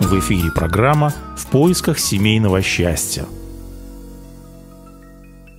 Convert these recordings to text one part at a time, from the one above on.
В эфире программа «В поисках семейного счастья».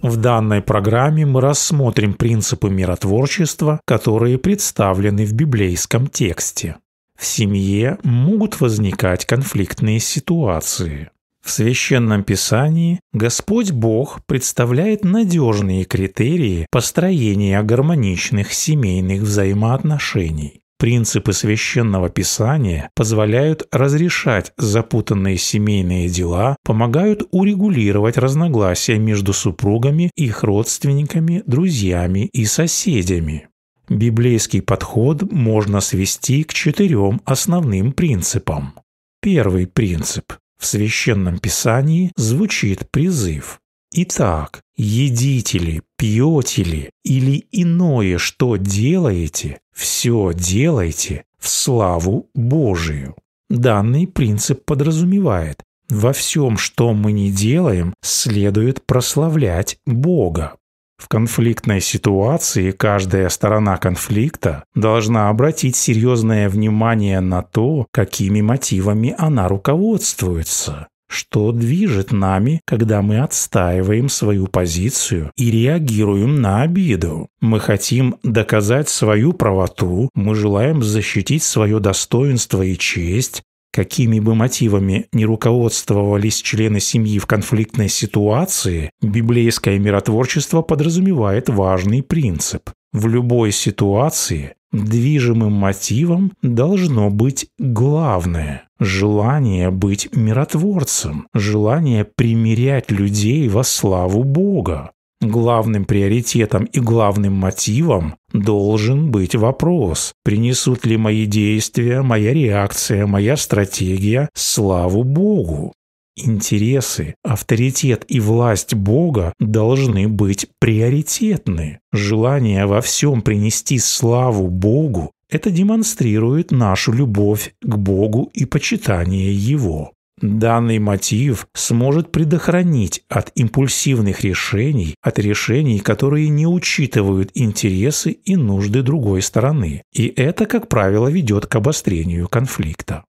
В данной программе мы рассмотрим принципы миротворчества, которые представлены в библейском тексте. В семье могут возникать конфликтные ситуации. В Священном Писании Господь Бог представляет надежные критерии построения гармоничных семейных взаимоотношений. Принципы священного писания позволяют разрешать запутанные семейные дела, помогают урегулировать разногласия между супругами, их родственниками, друзьями и соседями. Библейский подход можно свести к четырем основным принципам. Первый принцип. В священном писании звучит призыв Итак, едите ли, пьете ли или иное, что делаете, все делайте в славу Божию. Данный принцип подразумевает, во всем, что мы не делаем, следует прославлять Бога. В конфликтной ситуации каждая сторона конфликта должна обратить серьезное внимание на то, какими мотивами она руководствуется. Что движет нами, когда мы отстаиваем свою позицию и реагируем на обиду? Мы хотим доказать свою правоту, мы желаем защитить свое достоинство и честь, Какими бы мотивами ни руководствовались члены семьи в конфликтной ситуации, библейское миротворчество подразумевает важный принцип. В любой ситуации Движимым мотивом должно быть главное – желание быть миротворцем, желание примирять людей во славу Бога. Главным приоритетом и главным мотивом должен быть вопрос, принесут ли мои действия, моя реакция, моя стратегия славу Богу интересы, авторитет и власть Бога должны быть приоритетны. Желание во всем принести славу Богу – это демонстрирует нашу любовь к Богу и почитание Его. Данный мотив сможет предохранить от импульсивных решений, от решений, которые не учитывают интересы и нужды другой стороны. И это, как правило, ведет к обострению конфликта.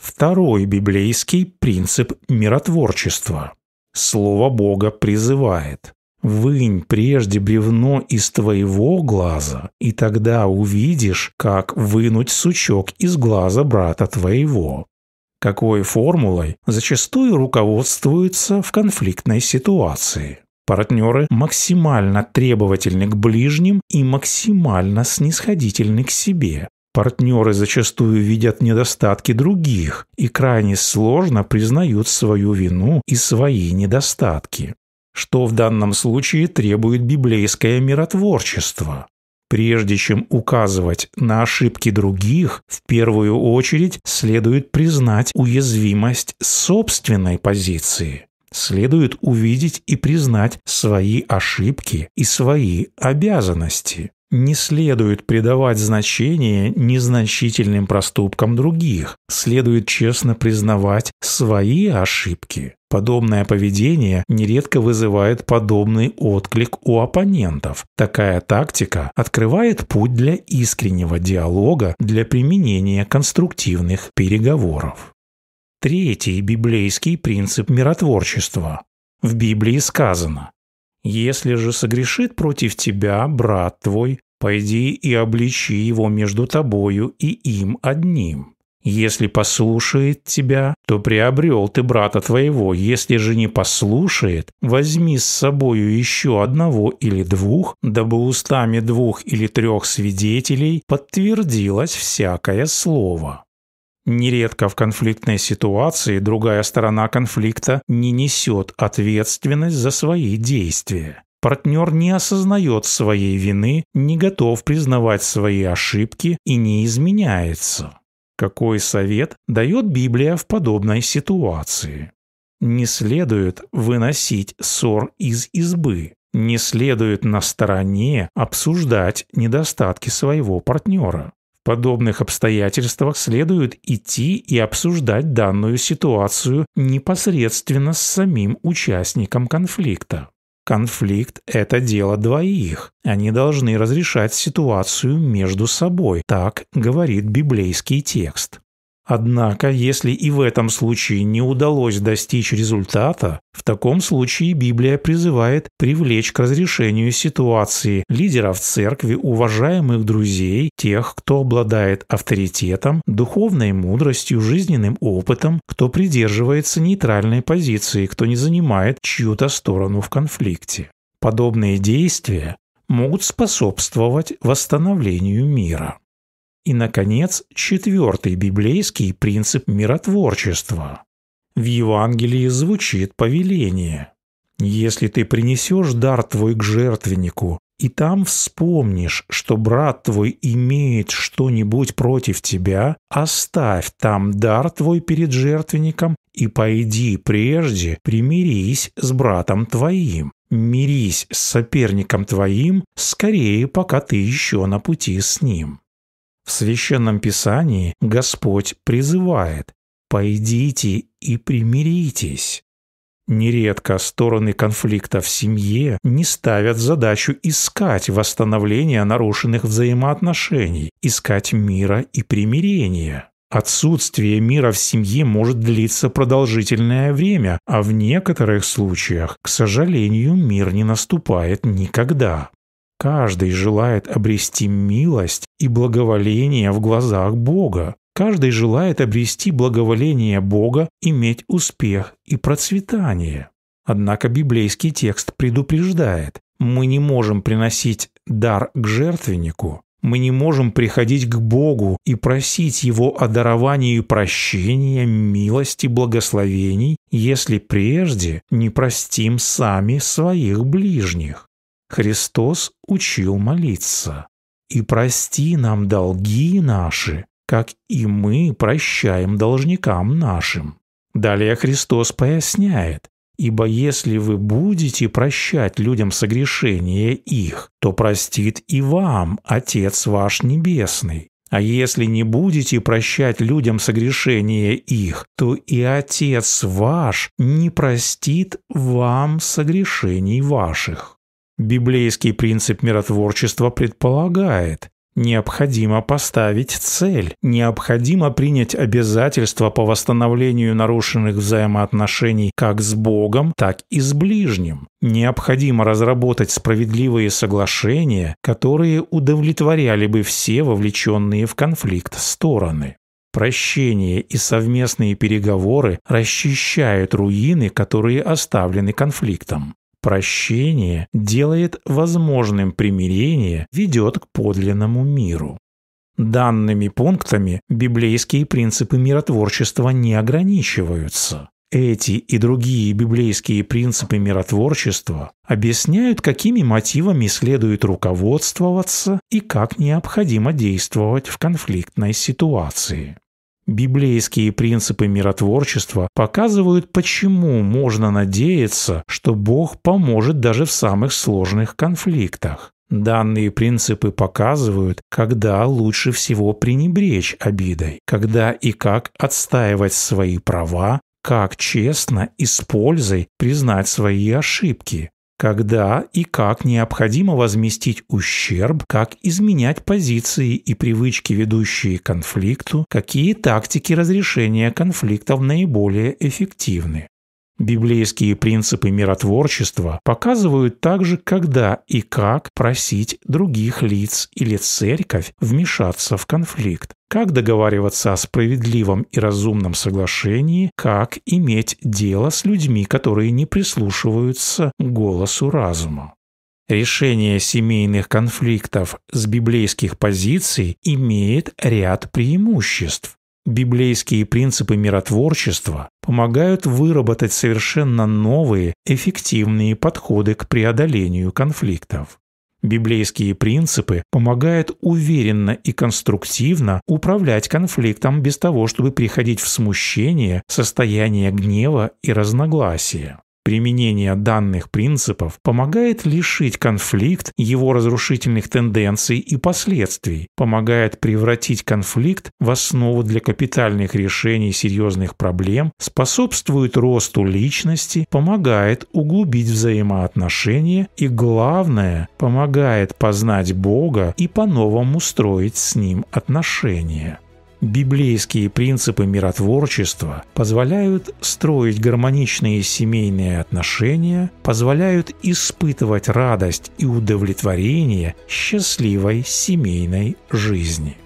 Второй библейский принцип миротворчества. Слово Бога призывает «Вынь прежде бревно из твоего глаза, и тогда увидишь, как вынуть сучок из глаза брата твоего». Какой формулой зачастую руководствуются в конфликтной ситуации. Партнеры максимально требовательны к ближним и максимально снисходительны к себе, Партнеры зачастую видят недостатки других и крайне сложно признают свою вину и свои недостатки, что в данном случае требует библейское миротворчество. Прежде чем указывать на ошибки других, в первую очередь следует признать уязвимость собственной позиции. Следует увидеть и признать свои ошибки и свои обязанности. Не следует придавать значение незначительным проступкам других, следует честно признавать свои ошибки. Подобное поведение нередко вызывает подобный отклик у оппонентов. Такая тактика открывает путь для искреннего диалога, для применения конструктивных переговоров. Третий библейский принцип миротворчества. В Библии сказано если же согрешит против тебя брат твой, пойди и обличи его между тобою и им одним. Если послушает тебя, то приобрел ты брата твоего, если же не послушает, возьми с собою еще одного или двух, дабы устами двух или трех свидетелей подтвердилось всякое слово. Нередко в конфликтной ситуации другая сторона конфликта не несет ответственность за свои действия. Партнер не осознает своей вины, не готов признавать свои ошибки и не изменяется. Какой совет дает Библия в подобной ситуации? Не следует выносить ссор из избы. Не следует на стороне обсуждать недостатки своего партнера. В подобных обстоятельствах следует идти и обсуждать данную ситуацию непосредственно с самим участником конфликта. Конфликт – это дело двоих. Они должны разрешать ситуацию между собой, так говорит библейский текст. Однако, если и в этом случае не удалось достичь результата, в таком случае Библия призывает привлечь к разрешению ситуации лидеров церкви, уважаемых друзей, тех, кто обладает авторитетом, духовной мудростью, жизненным опытом, кто придерживается нейтральной позиции, кто не занимает чью-то сторону в конфликте. Подобные действия могут способствовать восстановлению мира. И, наконец, четвертый библейский принцип миротворчества. В Евангелии звучит повеление. «Если ты принесешь дар твой к жертвеннику, и там вспомнишь, что брат твой имеет что-нибудь против тебя, оставь там дар твой перед жертвенником и пойди прежде, примирись с братом твоим. Мирись с соперником твоим, скорее, пока ты еще на пути с ним. В Священном Писании Господь призывает «Пойдите и примиритесь». Нередко стороны конфликта в семье не ставят задачу искать восстановление нарушенных взаимоотношений, искать мира и примирения. Отсутствие мира в семье может длиться продолжительное время, а в некоторых случаях, к сожалению, мир не наступает никогда. Каждый желает обрести милость и благоволение в глазах Бога. Каждый желает обрести благоволение Бога, иметь успех и процветание. Однако библейский текст предупреждает, мы не можем приносить дар к жертвеннику, мы не можем приходить к Богу и просить Его о даровании прощения, милости, благословений, если прежде не простим сами своих ближних. Христос учил молиться. «И прости нам долги наши, как и мы прощаем должникам нашим». Далее Христос поясняет, «Ибо если вы будете прощать людям согрешения их, то простит и вам Отец ваш Небесный». А если не будете прощать людям согрешения их, то и Отец ваш не простит вам согрешений ваших. Библейский принцип миротворчества предполагает, необходимо поставить цель, необходимо принять обязательства по восстановлению нарушенных взаимоотношений как с Богом, так и с ближним. Необходимо разработать справедливые соглашения, которые удовлетворяли бы все вовлеченные в конфликт стороны. Прощение и совместные переговоры расчищают руины, которые оставлены конфликтом. Прощение делает возможным примирение, ведет к подлинному миру. Данными пунктами библейские принципы миротворчества не ограничиваются. Эти и другие библейские принципы миротворчества объясняют, какими мотивами следует руководствоваться и как необходимо действовать в конфликтной ситуации. Библейские принципы миротворчества показывают, почему можно надеяться, что Бог поможет даже в самых сложных конфликтах. Данные принципы показывают, когда лучше всего пренебречь обидой, когда и как отстаивать свои права, как честно и с пользой признать свои ошибки, когда и как необходимо возместить ущерб, как изменять позиции и привычки, ведущие к конфликту, какие тактики разрешения конфликтов наиболее эффективны. Библейские принципы миротворчества показывают также, когда и как просить других лиц или церковь вмешаться в конфликт, как договариваться о справедливом и разумном соглашении, как иметь дело с людьми, которые не прислушиваются голосу разума. Решение семейных конфликтов с библейских позиций имеет ряд преимуществ. Библейские принципы миротворчества помогают выработать совершенно новые, эффективные подходы к преодолению конфликтов. Библейские принципы помогают уверенно и конструктивно управлять конфликтом без того, чтобы приходить в смущение, состояние гнева и разногласия. Применение данных принципов помогает лишить конфликт его разрушительных тенденций и последствий, помогает превратить конфликт в основу для капитальных решений серьезных проблем, способствует росту личности, помогает углубить взаимоотношения и, главное, помогает познать Бога и по-новому строить с Ним отношения. Библейские принципы миротворчества позволяют строить гармоничные семейные отношения, позволяют испытывать радость и удовлетворение счастливой семейной жизни.